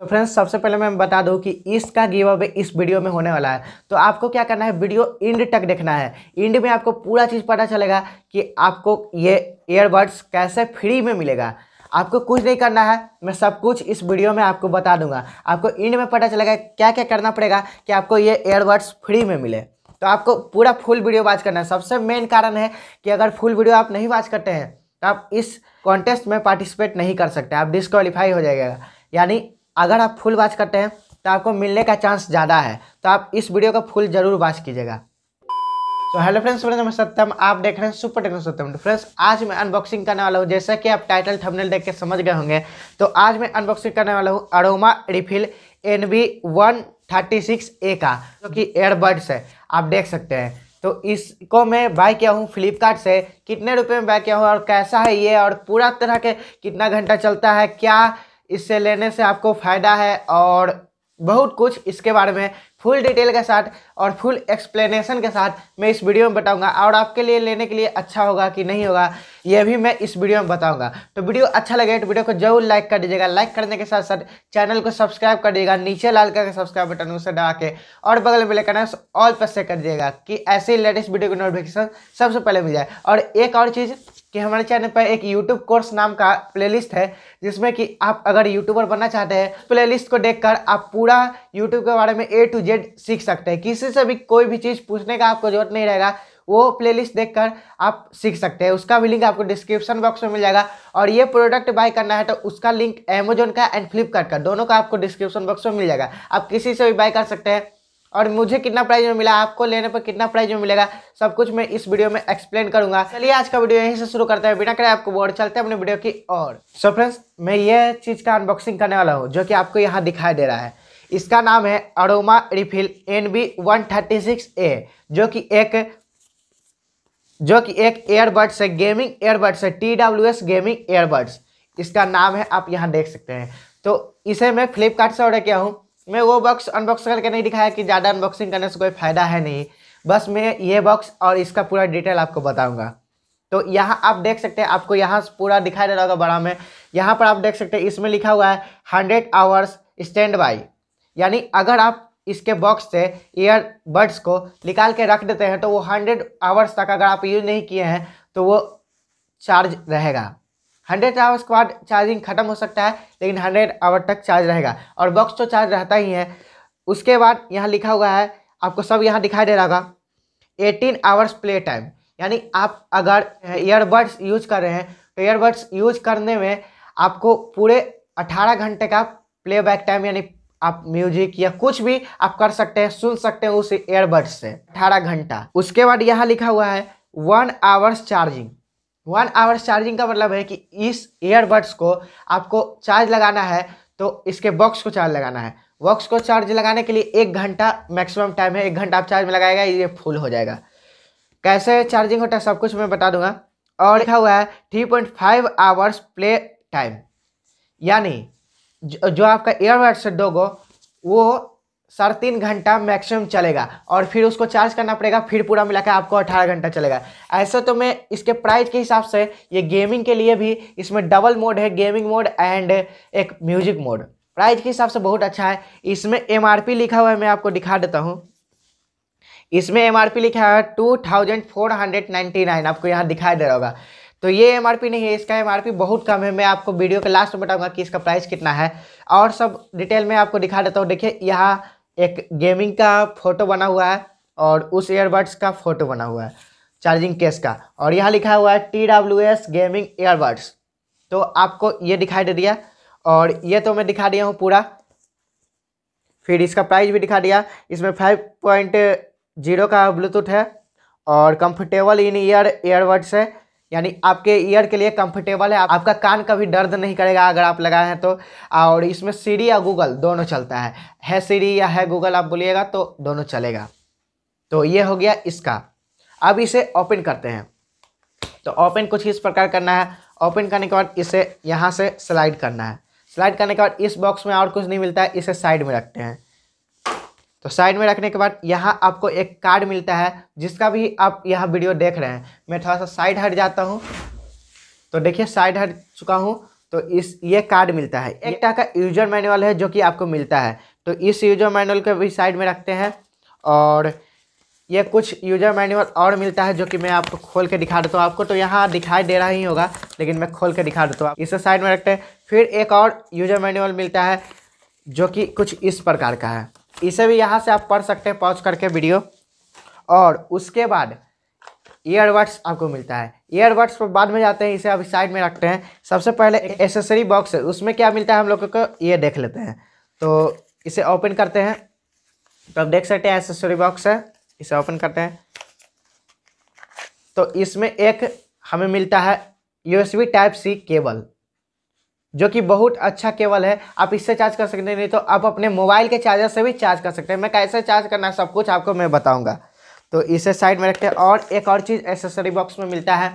तो फ्रेंड्स सबसे पहले मैं बता दूं कि इसका गिव अवे इस वीडियो में होने वाला है तो आपको क्या करना है वीडियो इंड तक देखना है इंड में आपको पूरा चीज़ पता चलेगा कि आपको ये ईयरबड्स कैसे फ्री में मिलेगा आपको कुछ नहीं करना है मैं सब कुछ इस वीडियो में आपको बता दूंगा आपको इंड में पता चलेगा क्या क्या करना पड़ेगा कि आपको ये ईयरबड्स फ्री में मिले तो आपको पूरा फुल वीडियो वाच करना है सबसे मेन कारण है कि अगर फुल वीडियो आप नहीं वाच करते हैं तो आप इस कॉन्टेस्ट में पार्टिसिपेट नहीं कर सकते आप डिस्कालीफाई हो जाएगा यानी अगर आप फुल वॉच करते हैं तो आपको मिलने का चांस ज़्यादा है तो आप इस वीडियो को फुल जरूर वॉच कीजिएगा तो हेलो फ्रेंड्स मेरा मैं सत्यम आप देख रहे हैं सुपर टेक्नो सत्यम तो फ्रेंड्स आज मैं अनबॉक्सिंग करने वाला हूँ जैसा कि आप टाइटल थंबनेल देख के समझ गए होंगे तो आज मैं अनबॉक्सिंग करने वाला हूँ Aroma refill N B one thirty six A का जो कि एयरबड्स है आप देख सकते हैं तो इसको मैं बाय किया हूँ फ्लिपकार्ट से कितने रुपये में बाय किया हूँ और कैसा है ये और पूरा तरह के कितना घंटा चलता है क्या इससे लेने से आपको फ़ायदा है और बहुत कुछ इसके बारे में फुल डिटेल के साथ और फुल एक्सप्लेनेशन के साथ मैं इस वीडियो में बताऊंगा और आपके लिए लेने के लिए अच्छा होगा कि नहीं होगा यह भी मैं इस वीडियो में बताऊंगा तो वीडियो अच्छा लगे तो वीडियो को जरूर लाइक कर दीजिएगा लाइक करने के साथ साथ चैनल को सब्सक्राइब कर दीजिएगा नीचे लाल करके सब्सक्राइब बटन उसे डा के और बगल में लेकर ऑल पर से कर दीजिएगा कि ऐसे लेटेस्ट वीडियो की नोटिफिकेशन सबसे पहले मिल जाए और एक और चीज़ कि हमारे चैनल पर एक यूट्यूब कोर्स नाम का प्लेलिस्ट है जिसमें कि आप अगर यूट्यूबर बनना चाहते हैं प्लेलिस्ट को देखकर आप पूरा यूट्यूब के बारे में ए टू जेड सीख सकते हैं किसी से भी कोई भी चीज़ पूछने का आपको जरूरत नहीं रहेगा वो प्लेलिस्ट देखकर आप सीख सकते हैं उसका भी लिंक आपको डिस्क्रिप्शन बॉक्स में मिल जाएगा और ये प्रोडक्ट बाय करना है तो उसका लिंक अमेजोन का एंड फ्लिपकार्ट का दोनों का आपको डिस्क्रिप्शन बॉक्स में मिल जाएगा आप किसी से भी बाय कर सकते हैं और मुझे कितना प्राइज में मिला आपको लेने पर कितना प्राइज में मिलेगा सब कुछ मैं इस वीडियो में एक्सप्लेन करूंगा चलिए आज का वीडियो यहीं से शुरू करते हैं बिना करें आपको बोर्ड चलते हैं अपने वीडियो की और सो फ्रेंड्स मैं ये चीज़ का अनबॉक्सिंग करने वाला हूँ जो कि आपको यहाँ दिखाई दे रहा है इसका नाम है Aroma refill N B one thirty six A जो कि एक जो कि एक एयरबड्स है गेमिंग एयरबड्स है T W S gaming airbuds इसका नाम है आप यहाँ देख सकते हैं तो इसे मैं फ्लिपकार्ट से ऑर्डर किया हूँ मैं वो बॉक्स अनबॉक्स करके नहीं दिखाया कि ज़्यादा अनबॉक्सिंग करने से कोई फ़ायदा है नहीं बस मैं ये बॉक्स और इसका पूरा डिटेल आपको बताऊंगा तो यहाँ आप देख सकते हैं आपको यहाँ पूरा दिखाई दे रहा होगा बड़ा में यहाँ पर आप देख सकते हैं इसमें लिखा हुआ है हंड्रेड आवर्स स्टैंड बाई यानी अगर आप इसके बॉक्स से ईयरबड्स को निकाल के रख देते हैं तो वो हंड्रेड आवर्स तक अगर आप यूज़ नहीं किए हैं तो वो चार्ज रहेगा हंड्रेड आवर्स के बाद चार्जिंग खत्म हो सकता है लेकिन हंड्रेड आवर तक चार्ज रहेगा और बॉक्स तो चार्ज रहता ही है उसके बाद यहाँ लिखा हुआ है आपको सब यहाँ दिखाई दे रहा होगा एटीन आवर्स प्ले टाइम यानी आप अगर ईयरबड्स यूज कर रहे हैं तो ईयरबड्स यूज करने में आपको पूरे अठारह घंटे का प्लेबैक टाइम यानी आप म्यूजिक या कुछ भी आप कर सकते हैं सुन सकते हैं उस ईयरबड्स से अठारह घंटा उसके बाद यहाँ लिखा हुआ है one hours charging one hours charging का मतलब है कि इस ईयरबड्स को आपको चार्ज लगाना है तो इसके बॉक्स को चार्ज लगाना है बॉक्स को चार्ज लगाने के लिए एक घंटा मैक्सिमम टाइम है एक घंटा आप चार्ज में लगाएगा ये फुल हो जाएगा कैसे चार्जिंग होता है सब कुछ मैं बता दूंगा और लिखा हुआ है three point five hours play time यानी जो, जो आपका ईयरबड्स दोगो वो साढ़े तीन घंटा मैक्सिमम चलेगा और फिर उसको चार्ज करना पड़ेगा फिर पूरा मिलाकर आपको अठारह घंटा चलेगा ऐसा तो मैं इसके प्राइस के हिसाब से ये गेमिंग के लिए भी इसमें डबल मोड है गेमिंग मोड एंड एक म्यूजिक मोड प्राइस के हिसाब से बहुत अच्छा है इसमें एम लिखा हुआ है मैं आपको दिखा देता हूँ इसमें एम लिखा हुआ है टू आपको यहाँ दिखाई दे रहा होगा तो ये एम नहीं है इसका एम बहुत कम है मैं आपको वीडियो के लास्ट में बताऊंगा कि इसका प्राइस कितना है और सब डिटेल में आपको दिखा देता हूँ देखिए यहाँ एक गेमिंग का फोटो बना हुआ है और उस एयरबड्स का फोटो बना हुआ है चार्जिंग केस का और यहाँ लिखा हुआ है T W S gaming airbuds तो आपको ये दिखाई दे दिया और ये तो मैं दिखा दिया हूँ पूरा फिर इसका प्राइस भी दिखा दिया इसमें फाइव पॉइंट जीरो का ब्लूटूथ है और कंफर्टेबल इन ईयर एयरबड्स है यानी आपके ईयर के लिए कंफर्टेबल है आपका कान कभी दर्द नहीं करेगा अगर आप लगाए हैं तो और इसमें सीरी या गूगल दोनों चलता है है सीरी या है गूगल आप बोलिएगा तो दोनों चलेगा तो ये हो गया इसका अब इसे ओपन करते हैं तो ओपन कुछ इस प्रकार करना है ओपन करने के बाद इसे यहाँ से स्लाइड करना है स्लाइड करने के बाद इस बॉक्स में और कुछ नहीं मिलता है इसे साइड में रखते हैं तो साइड में रखने के बाद यहाँ आपको एक कार्ड मिलता है जिसका भी आप यहाँ वीडियो देख रहे हैं मैं थोड़ा सा साइड हट जाता हूँ तो देखिए साइड हट चुका हूँ तो इस ये कार्ड मिलता है एक टाइप का यूजर मैनुअल है जो कि आपको मिलता है तो इस यूजर मैनुअल को भी साइड में रखते हैं और ये कुछ यूजर मैनुअल और मिलता है जो कि मैं आपको खोल के दिखा देता हूँ आपको तो यहाँ दिखाई दे रहा ही होगा लेकिन मैं खोल के दिखा देता हूँ इसे साइड में रखते हैं फिर एक और यूजर मैनुअल मिलता है जो कि कुछ इस प्रकार का है इसे भी यहाँ से आप पढ़ सकते हैं पॉज करके वीडियो और उसके बाद ईयरबड्स आपको मिलता है ईयरबड्स पर बाद में जाते हैं इसे अभी साइड में रखते हैं सबसे पहले एसेसरी बॉक्स है उसमें क्या मिलता है हम लोग को ये देख लेते हैं तो इसे ओपन करते हैं तो आप देख सकते हैं एसेसरी बॉक्स है इसे ओपन करते हैं तो इसमें एक हमें मिलता है यूएसबी टाइप सी केबल जो कि बहुत अच्छा केबल है आप इससे चार्ज कर सकते हैं नहीं तो आप अपने मोबाइल के चार्जर से भी चार्ज कर सकते हैं मैं कैसे चार्ज करना है सब कुछ आपको मैं बताऊँगा तो इसे साइड में रखते हैं और एक और चीज़ एसेसरी बॉक्स में मिलता है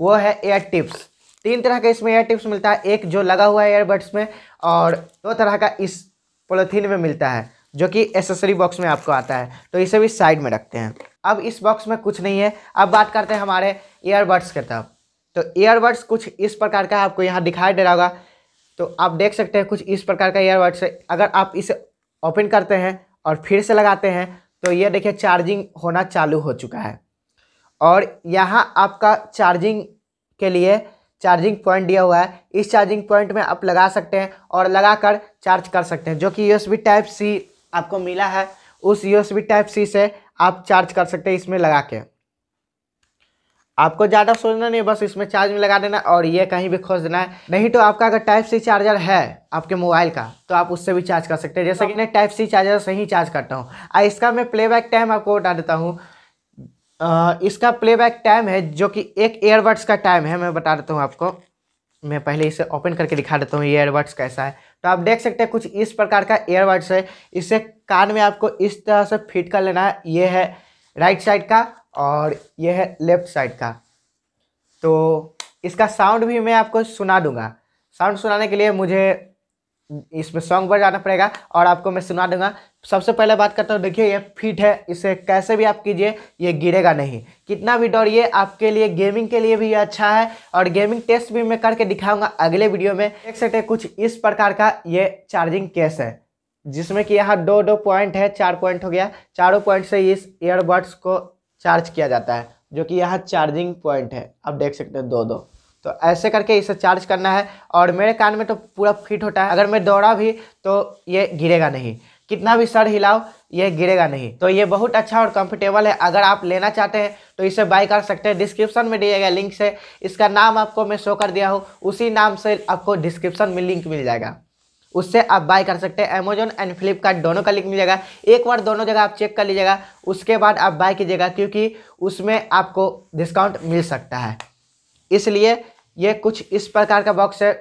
वो है एयर टिप्स तीन तरह के इसमें एयर टिप्स मिलता है एक जो लगा हुआ है एयरबड्स में और दो तरह का इस पोलिथीन में मिलता है जो कि एसेसरी बॉक्स में आपको आता है तो इसे भी साइड में रखते हैं अब इस बॉक्स में कुछ नहीं है अब बात करते हैं हमारे ईयरबड्स के तब तो ईयरबड्स कुछ इस प्रकार का आपको यहाँ दिखाई दे रहा होगा तो आप देख सकते हैं कुछ इस प्रकार का ईयरबड्स है अगर आप इसे ओपन करते हैं और फिर से लगाते हैं तो ये देखिए चार्जिंग होना चालू हो चुका है और यहाँ आपका चार्जिंग के लिए चार्जिंग पॉइंट दिया हुआ है इस चार्जिंग पॉइंट में आप लगा सकते हैं और लगा कर चार्ज कर सकते हैं जो कि यूएसबी टाइप सी आपको मिला है उस यूएसबी टाइप सी से आप चार्ज कर सकते हैं इसमें लगा के आपको ज़्यादा सोचना नहीं बस इसमें चार्ज में लगा देना और ये कहीं भी खोज देना है नहीं तो आपका अगर टाइप सी चार्जर है आपके मोबाइल का तो आप उससे भी चार्ज कर सकते हैं जैसे कि मैं टाइप सी चार्जर से ही चार्ज करता हूँ इसका मैं प्लेबैक टाइम आपको बता देता हूँ इसका प्लेबैक टाइम है जो कि एक एयरबड्स का टाइम है मैं बता देता हूँ आपको मैं पहले इसे ओपन करके दिखा देता हूँ ये एयरबड्स कैसा है तो आप देख सकते हैं कुछ इस प्रकार का एयरबड्स है इसे कान में आपको इस तरह से फिट कर लेना है ये है राइट साइड का और यह है लेफ्ट साइड का तो इसका साउंड भी मैं आपको सुना दूंगा साउंड सुनाने के लिए मुझे इसमें सॉन्ग पर जाना पड़ेगा और आपको मैं सुना दूंगा सबसे पहले बात करता हूँ देखिए ये फिट है इसे कैसे भी आप कीजिए ये गिरेगा नहीं कितना भी दौड़िए आपके लिए गेमिंग के लिए भी ये अच्छा है और गेमिंग टेस्ट भी मैं करके दिखाऊंगा अगले वीडियो में देख सकते हैं कुछ इस प्रकार का ये चार्जिंग केस है जिसमें कि यहाँ दो दो पॉइंट है चार पॉइंट हो गया चारों पॉइंट से इस ईयरबड्स को चार्ज किया जाता है जो कि यहाँ चार्जिंग पॉइंट है आप देख सकते हैं दो दो तो ऐसे करके इसे चार्ज करना है और मेरे कान में तो पूरा फिट होता है अगर मैं दौड़ा भी तो ये गिरेगा नहीं कितना भी सर हिलाओ ये गिरेगा नहीं तो ये बहुत अच्छा और कंफर्टेबल है अगर आप लेना चाहते हैं तो इसे बाय कर सकते हैं डिस्क्रिप्शन में दिया गया लिंक से इसका नाम आपको मैं शो कर दिया हूँ उसी नाम से आपको डिस्क्रिप्शन में लिंक मिल जाएगा उससे आप बाय कर सकते हैं अमेजोन एंड फ्लिपकार्ट दोनों का लिंक मिलेगा एक बार दोनों जगह आप चेक कर लीजिएगा उसके बाद आप बाय कीजिएगा क्योंकि उसमें आपको डिस्काउंट मिल सकता है इसलिए ये कुछ इस प्रकार का बॉक्स है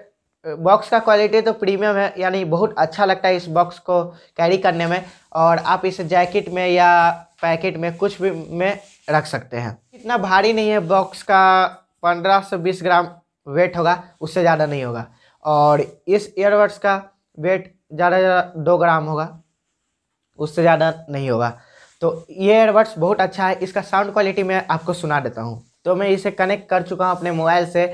बॉक्स का क्वालिटी तो प्रीमियम है यानी बहुत अच्छा लगता है इस बॉक्स को कैरी करने में और आप इसे जैकेट में या पैकेट में कुछ भी में रख सकते हैं इतना भारी नहीं है बॉक्स का पंद्रह से बीस ग्राम वेट होगा उससे ज़्यादा नहीं होगा और इस ईयरबड्स का वेट ज़्यादा ज़्यादा दो ग्राम होगा उससे ज़्यादा नहीं होगा तो ये एयरबड्स बहुत अच्छा है इसका साउंड क्वालिटी मैं आपको सुना देता हूँ तो मैं इसे कनेक्ट कर चुका हूँ अपने मोबाइल से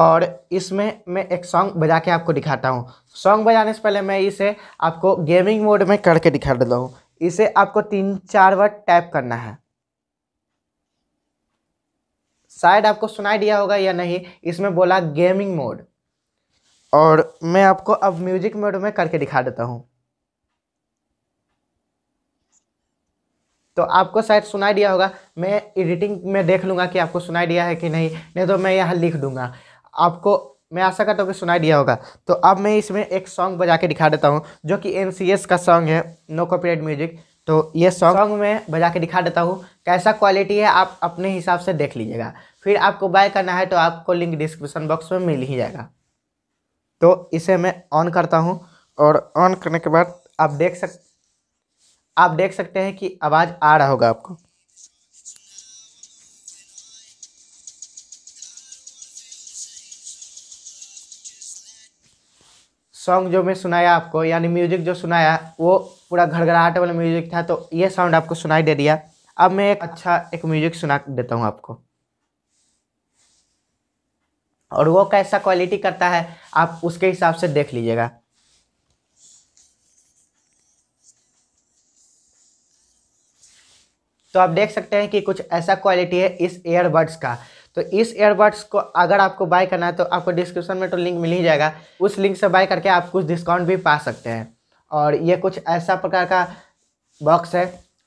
और इसमें मैं एक सॉन्ग बजा के आपको दिखाता हूँ सॉन्ग बजाने से पहले मैं इसे आपको गेमिंग मोड में करके दिखा देता हूँ इसे आपको तीन चार बार टैप करना है शायद आपको सुनाई दिया होगा या नहीं इसमें बोला गेमिंग मोड और मैं आपको अब म्यूजिक मोड में करके दिखा देता हूँ तो आपको शायद सुनाई दिया होगा मैं एडिटिंग में देख लूँगा कि आपको सुनाई दिया है कि नहीं नहीं तो मैं यहाँ लिख दूँगा आपको मैं आशा करता हूँ कि सुनाई दिया होगा तो अब मैं इसमें एक सॉन्ग बजा के दिखा देता हूँ जो कि एन का सॉन्ग है नो कॉपीराइट म्यूजिक तो ये सॉन्ग मैं बजा के दिखा देता हूँ कैसा क्वालिटी है आप अपने हिसाब से देख लीजिएगा फिर आपको बाय करना है तो आपको लिंक डिस्क्रिप्शन बॉक्स में मिल ही जाएगा तो इसे मैं ऑन करता हूँ और ऑन करने के बाद आप देख सक आप देख सकते हैं कि आवाज़ आ रहा होगा आपको सॉन्ग जो मैं सुनाया आपको यानी म्यूजिक जो सुनाया वो पूरा घड़घड़ाहट वाला म्यूजिक था तो ये साउंड आपको सुनाई दे दिया अब मैं एक अच्छा एक म्यूजिक सुना देता हूँ आपको और वो कैसा क्वालिटी करता है आप उसके हिसाब से देख लीजिएगा तो आप देख सकते हैं कि कुछ ऐसा क्वालिटी है इस एयरबड्स का तो इस एयरबड्स को अगर आपको बाय करना है तो आपको डिस्क्रिप्शन में तो लिंक मिल ही जाएगा उस लिंक से बाय करके आप कुछ डिस्काउंट भी पा सकते हैं और ये कुछ ऐसा प्रकार का बॉक्स है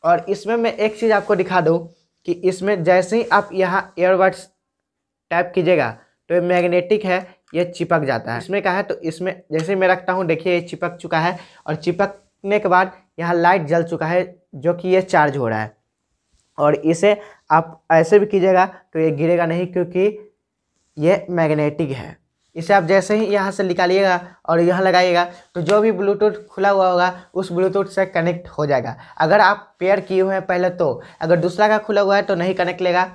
और इसमें मैं एक चीज़ आपको दिखा दूँ कि इसमें जैसे ही आप यहाँ एयरबड्स टाइप कीजिएगा तो ये मैग्नेटिक है ये चिपक जाता है इसमें क्या है तो इसमें जैसे मैं रखता हूँ देखिए ये चिपक चुका है और चिपकने के बाद यहाँ लाइट जल चुका है जो कि ये चार्ज हो रहा है और इसे आप ऐसे भी कीजिएगा तो ये गिरेगा नहीं क्योंकि ये मैग्नेटिक है इसे आप जैसे ही यहाँ से निकालिएगा और यहाँ लगाइएगा तो जो भी ब्लूटूथ खुला हुआ होगा उस ब्लूटूथ से कनेक्ट हो जाएगा अगर आप पेयर किए हुए हैं पहले तो अगर दूसरा का खुला हुआ है तो नहीं कनेक्ट लेगा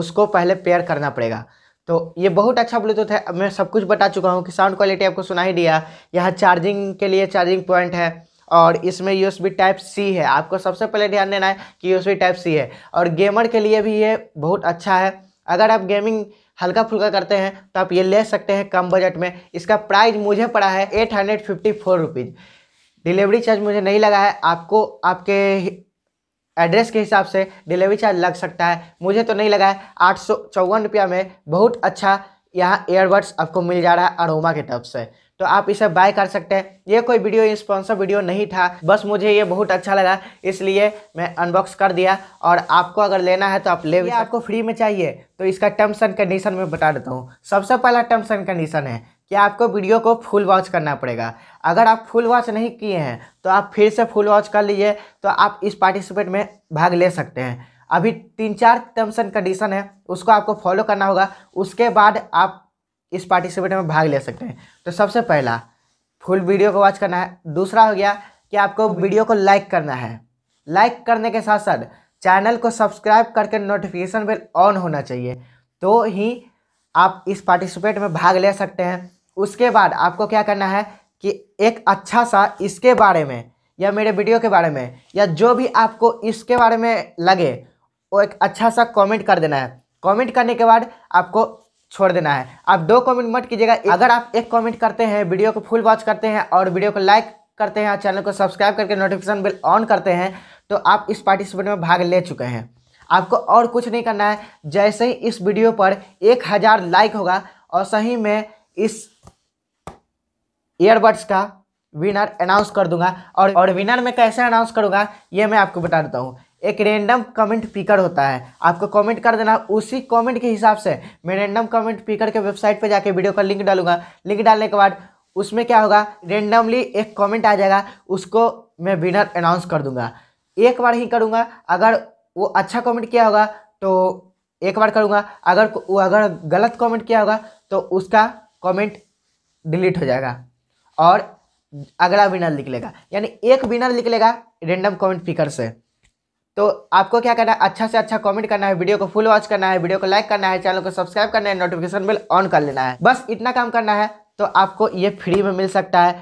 उसको पहले पेयर करना पड़ेगा तो ये बहुत अच्छा ब्लूटूथ है मैं सब कुछ बता चुका हूँ कि साउंड क्वालिटी आपको सुना ही दिया यहाँ चार्जिंग के लिए चार्जिंग पॉइंट है और इसमें U S B type C है आपको सबसे पहले ध्यान देना है कि U S B type C है और गेमर के लिए भी ये बहुत अच्छा है अगर आप गेमिंग हल्का फुल्का करते हैं तो आप ये ले सकते हैं कम बजट में इसका प्राइस मुझे पड़ा है eight hundred fifty four rupees delivery charge मुझे नहीं लगा है आपको आपके एड्रेस के हिसाब से डिलीवरी चार्ज लग सकता है मुझे तो नहीं लगा है आठ सौ चौवन रुपया में बहुत अच्छा यहाँ एयरबड्स आपको मिल जा रहा है अरोमा की तरफ से तो आप इसे बाय कर सकते हैं ये कोई वीडियो स्पॉन्सर वीडियो नहीं था बस मुझे ये बहुत अच्छा लगा इसलिए मैं अनबॉक्स कर दिया और आपको अगर लेना है तो आप ले भी आपको फ्री में चाहिए तो इसका टर्म्स एंड कंडीशन में बता देता हूँ सबसे पहला टर्म्स एंड कंडीशन है कि आपको वीडियो को फुल वॉच करना पड़ेगा अगर आप फुल वॉच नहीं किए हैं तो आप फिर से फुल वॉच कर लीजिए तो आप इस पार्टिसिपेट में भाग ले सकते हैं अभी तीन चार टर्म्स एंड कंडीशन है उसको आपको फॉलो करना होगा उसके बाद आप इस पार्टिसिपेट में भाग ले सकते हैं तो सबसे पहला फुल वीडियो को वॉच करना है दूसरा हो गया कि आपको वीडियो को लाइक करना है लाइक करने के साथ साथ चैनल को सब्सक्राइब करके नोटिफिकेशन बेल ऑन होना चाहिए तो ही आप इस पार्टिसिपेट में भाग ले सकते हैं उसके बाद आपको क्या करना है कि एक अच्छा सा इसके बारे में या मेरे वीडियो के बारे में या जो भी आपको इसके बारे में लगे वो एक अच्छा सा कमेंट कर देना है कमेंट करने के बाद आपको छोड़ देना है आप दो कमेंट मत कीजिएगा अगर आप एक कमेंट करते हैं वीडियो को फुल वॉच करते हैं और वीडियो को लाइक करते हैं चैनल को सब्सक्राइब करके नोटिफिकेशन बिल ऑन करते हैं तो आप इस पार्टिसिपेट में भाग ले चुके हैं आपको और कुछ नहीं करना है जैसे ही इस वीडियो पर एक हज़ार लाइक होगा और सही में इस ईयरबड्स का विनर अनाउंस कर दूंगा और और विनर में कैसे अनाउंस करूंगा ये मैं आपको बता देता हूँ एक रैंडम कमेंट पिकर होता है आपको कमेंट कर देना उसी कमेंट के हिसाब से मैं रैंडम कमेंट पिकर के वेबसाइट पर जाके वीडियो का लिंक डालूंगा लिंक डालने के बाद उसमें क्या होगा रेंडमली एक कमेंट आ जाएगा उसको मैं विनर अनाउंस कर दूंगा एक बार ही करूँगा अगर वो अच्छा कॉमेंट किया होगा तो एक बार करूँगा अगर वो अगर गलत कॉमेंट किया होगा तो उसका कमेंट डिलीट हो जाएगा और अगला विनर निकलेगा यानी एक विनर निकलेगा रेंडम कमेंट पिकर से तो आपको क्या करना है अच्छा से अच्छा कमेंट करना है वीडियो को फुल वॉच करना है वीडियो को लाइक करना है चैनल को सब्सक्राइब करना है नोटिफिकेशन बिल ऑन कर लेना है बस इतना काम करना है तो आपको ये फ्री में मिल सकता है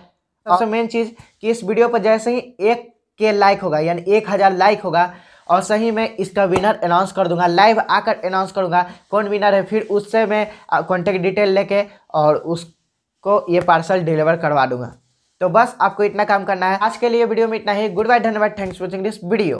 सबसे मेन चीज़ कि इस वीडियो पर जैसे ही एक के लाइक होगा यानी एक हज़ार लाइक होगा और सही में इसका विनर अनाउंस कर दूंगा लाइव आकर अनाउंस करूंगा कौन विनर है फिर उससे मैं कॉन्टैक्ट डिटेल लेके और उसको ये पार्सल डिलीवर करवा दूंगा तो बस आपको इतना काम करना है आज के लिए वीडियो में इतना ही गुड बाय धन्यवाद थैंक्स वॉचिंग दिस वीडियो